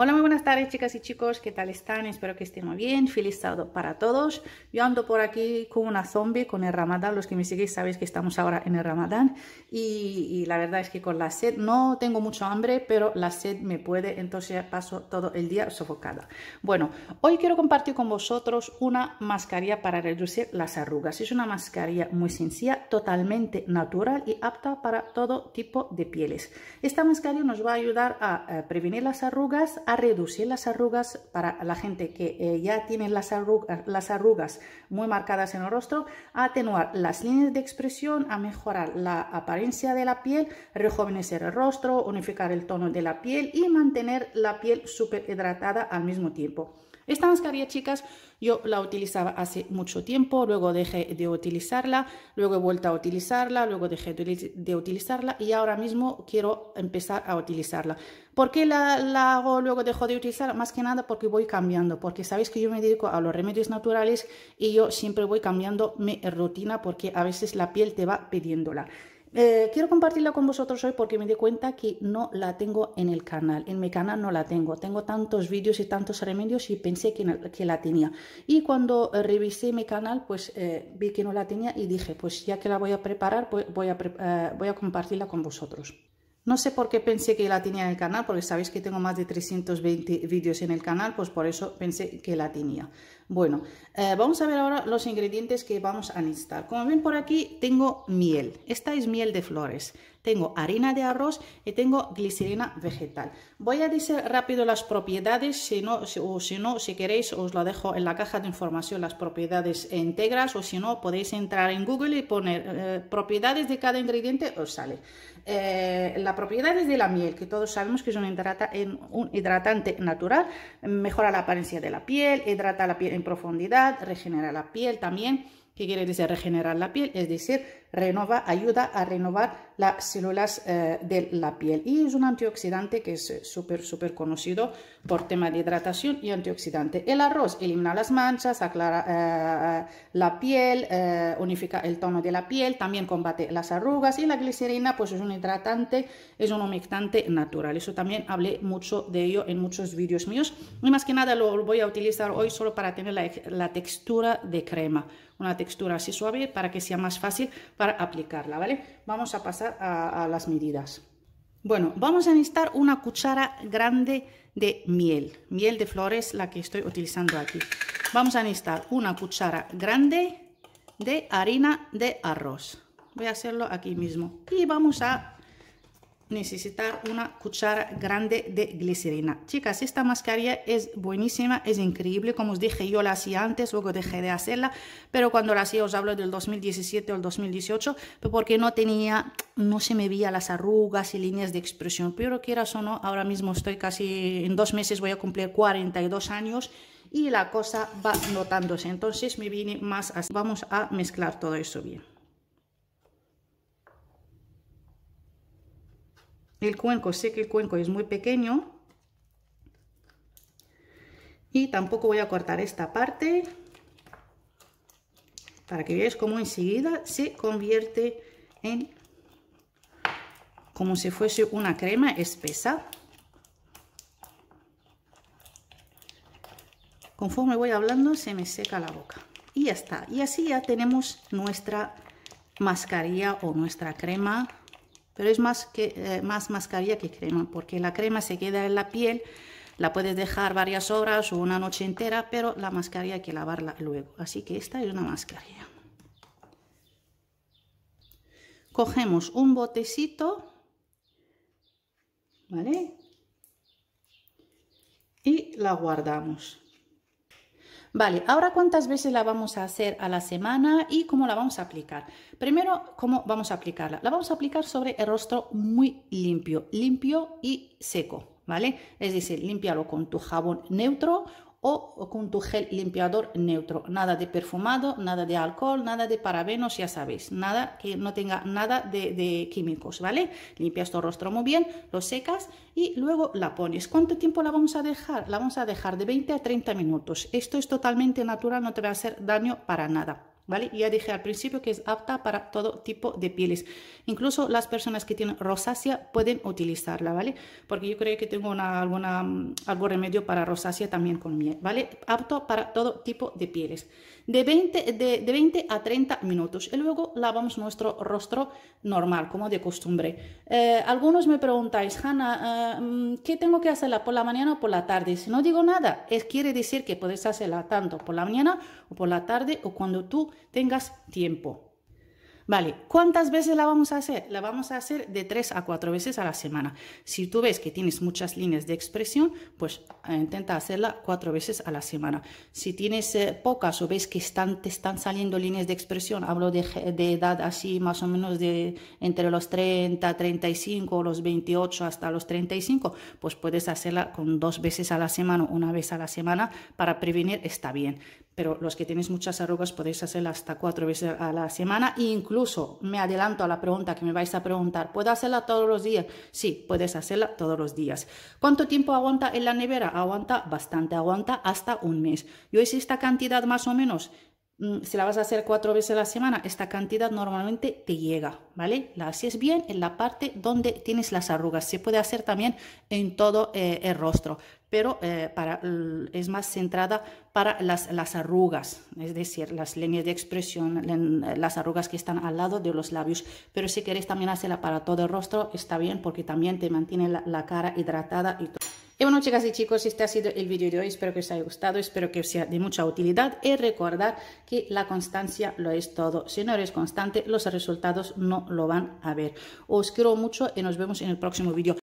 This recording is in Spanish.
Hola, muy buenas tardes chicas y chicos, ¿qué tal están? Espero que estén muy bien, feliz sábado para todos. Yo ando por aquí como una zombie con el ramadán, los que me seguís sabéis que estamos ahora en el ramadán y, la verdad es que con la sed no tengo mucho hambre, pero la sed me puede, entonces paso todo el día sofocada. Bueno, hoy quiero compartir con vosotros una mascarilla para reducir las arrugas. Es una mascarilla muy sencilla, totalmente natural y apta para todo tipo de pieles. Esta mascarilla nos va a ayudar a eh, prevenir las arrugas, a reducir las arrugas para la gente que eh, ya tiene las arrugas, las arrugas muy marcadas en el rostro, a atenuar las líneas de expresión, a mejorar la apariencia de la piel, rejuvenecer el rostro, unificar el tono de la piel y mantener la piel súper hidratada al mismo tiempo. Esta mascarilla, chicas, yo la utilizaba hace mucho tiempo, luego dejé de utilizarla, luego he vuelto a utilizarla, luego dejé de utilizarla y ahora mismo quiero empezar a utilizarla. ¿Por qué la, hago luego dejo de utilizarla? Más que nada porque voy cambiando, porque sabéis que yo me dedico a los remedios naturales y yo siempre voy cambiando mi rutina porque a veces la piel te va pidiéndola. Eh, quiero compartirla con vosotros hoy porque me di cuenta que no la tengo en el canal, en mi canal no la tengo, tengo tantos vídeos y tantos remedios y pensé que, la tenía. Y cuando eh, revisé mi canal, pues eh, vi que no la tenía y dije, pues ya que la voy a preparar, voy a compartirla con vosotros. No sé por qué pensé que la tenía en el canal, porque sabéis que tengo más de 320 vídeos en el canal, pues por eso pensé que la tenía. Bueno, eh, vamos a ver ahora los ingredientes que vamos a necesitar. Como ven por aquí, tengo miel. Esta es miel de flores. Tengo harina de arroz y tengo glicerina vegetal. Voy a decir rápido las propiedades, si no, si, o si no, si queréis, os lo dejo en la caja de información, las propiedades integras, o si no, podéis entrar en Google y poner eh, propiedades de cada ingrediente, os sale. Eh, la propiedades de la miel, que todos sabemos que es un, un hidratante natural, mejora la apariencia de la piel, hidrata la piel en profundidad, regenera la piel también, que quiere decir regenerar la piel, es decir, renova, ayuda a renovar las células eh, de la piel. Y es un antioxidante que es eh, súper, súper conocido por tema de hidratación y antioxidante. El arroz elimina las manchas, aclara eh, la piel, unifica el tono de la piel, también combate las arrugas y la glicerina pues es un hidratante, es un humectante natural. Eso también hablé mucho de ello en muchos vídeos míos. Y más que nada lo voy a utilizar hoy solo para tener la, la textura de crema una textura así suave para que sea más fácil para aplicarla, ¿vale? Vamos a pasar a, las medidas. Bueno, vamos a necesitar una cuchara grande de miel, miel de flores, la que estoy utilizando aquí. Vamos a necesitar una cuchara grande de harina de arroz. Voy a hacerlo aquí mismo. Y vamos a necesitar una cuchara grande de glicerina. Chicas, esta mascarilla es buenísima, es increíble. Como os dije, yo la hacía antes, luego dejé de hacerla, pero cuando la hacía, os hablo del 2017 o el 2018, porque no tenía, no se me veía las arrugas y líneas de expresión. Pero quieras o no, ahora mismo estoy casi, en dos meses voy a cumplir 42 años y la cosa va notándose. Entonces me vine más así. Vamos a mezclar todo eso bien. el cuenco, sé que el cuenco es muy pequeño y tampoco voy a cortar esta parte para que veáis cómo enseguida se convierte en como si fuese una crema espesa. Conforme voy hablando se me seca la boca. Y ya está. Y así ya tenemos nuestra mascarilla o nuestra crema pero es más, que, eh, más mascarilla que crema, porque la crema se queda en la piel, la puedes dejar varias horas o una noche entera, pero la mascarilla hay que lavarla luego. Así que esta es una mascarilla. Cogemos un botecito, ¿vale? Y la guardamos. Vale, ahora cuántas veces la vamos a hacer a la semana y cómo la vamos a aplicar. Primero, ¿cómo vamos a aplicarla? La vamos a aplicar sobre el rostro muy limpio, limpio y seco, ¿vale? Es decir, límpialo con tu jabón neutro o con tu gel limpiador neutro. Nada de perfumado, nada de alcohol, nada de parabenos, ya sabéis. Nada que no tenga nada de, de, químicos, ¿vale? Limpias tu rostro muy bien, lo secas y luego la pones. ¿Cuánto tiempo la vamos a dejar? La vamos a dejar de 20 a 30 minutos. Esto es totalmente natural, no te va a hacer daño para nada. ¿vale? Ya dije al principio que es apta para todo tipo de pieles. Incluso las personas que tienen rosácea pueden utilizarla, ¿vale? Porque yo creo que tengo una, alguna, mm, algún remedio para rosácea también con miel, ¿vale? Apto para todo tipo de pieles. De 20, de, a 30 minutos. Y luego lavamos nuestro rostro normal, como de costumbre. Eh, algunos me preguntáis, Hanna, eh, mm, ¿qué tengo que hacerla por la mañana o por la tarde? Si no digo nada, es, quiere decir que puedes hacerla tanto por la mañana o por la tarde o cuando tú tengas tiempo. Vale, ¿cuántas veces la vamos a hacer? La vamos a hacer de tres a cuatro veces a la semana. Si tú ves que tienes muchas líneas de expresión, pues eh, intenta hacerla cuatro veces a la semana. Si tienes eh, pocas o ves que están, te están saliendo líneas de expresión, hablo de, edad así más o menos de entre los 30, 35, los 28 hasta los 35, pues puedes hacerla con dos veces a la semana, una vez a la semana para prevenir, está bien pero los que tenéis muchas arrugas podéis hacerla hasta cuatro veces a la semana. E incluso me adelanto a la pregunta que me vais a preguntar, ¿puedo hacerla todos los días? Sí, puedes hacerla todos los días. ¿Cuánto tiempo aguanta en la nevera? Aguanta bastante, aguanta hasta un mes. Yo hice esta cantidad más o menos, mm, si la vas a hacer cuatro veces a la semana, esta cantidad normalmente te llega, ¿vale? La haces bien en la parte donde tienes las arrugas. Se puede hacer también en todo eh, el rostro, pero eh, para, es más centrada para las, las, arrugas, es decir, las líneas de expresión, las arrugas que están al lado de los labios. Pero si querés también hacerla para todo el rostro, está bien porque también te mantiene la, cara hidratada y todo. Y bueno chicas y chicos, este ha sido el vídeo de hoy, espero que os haya gustado, espero que os sea de mucha utilidad y recordar que la constancia lo es todo. Si no eres constante, los resultados no lo van a ver. Os quiero mucho y nos vemos en el próximo vídeo.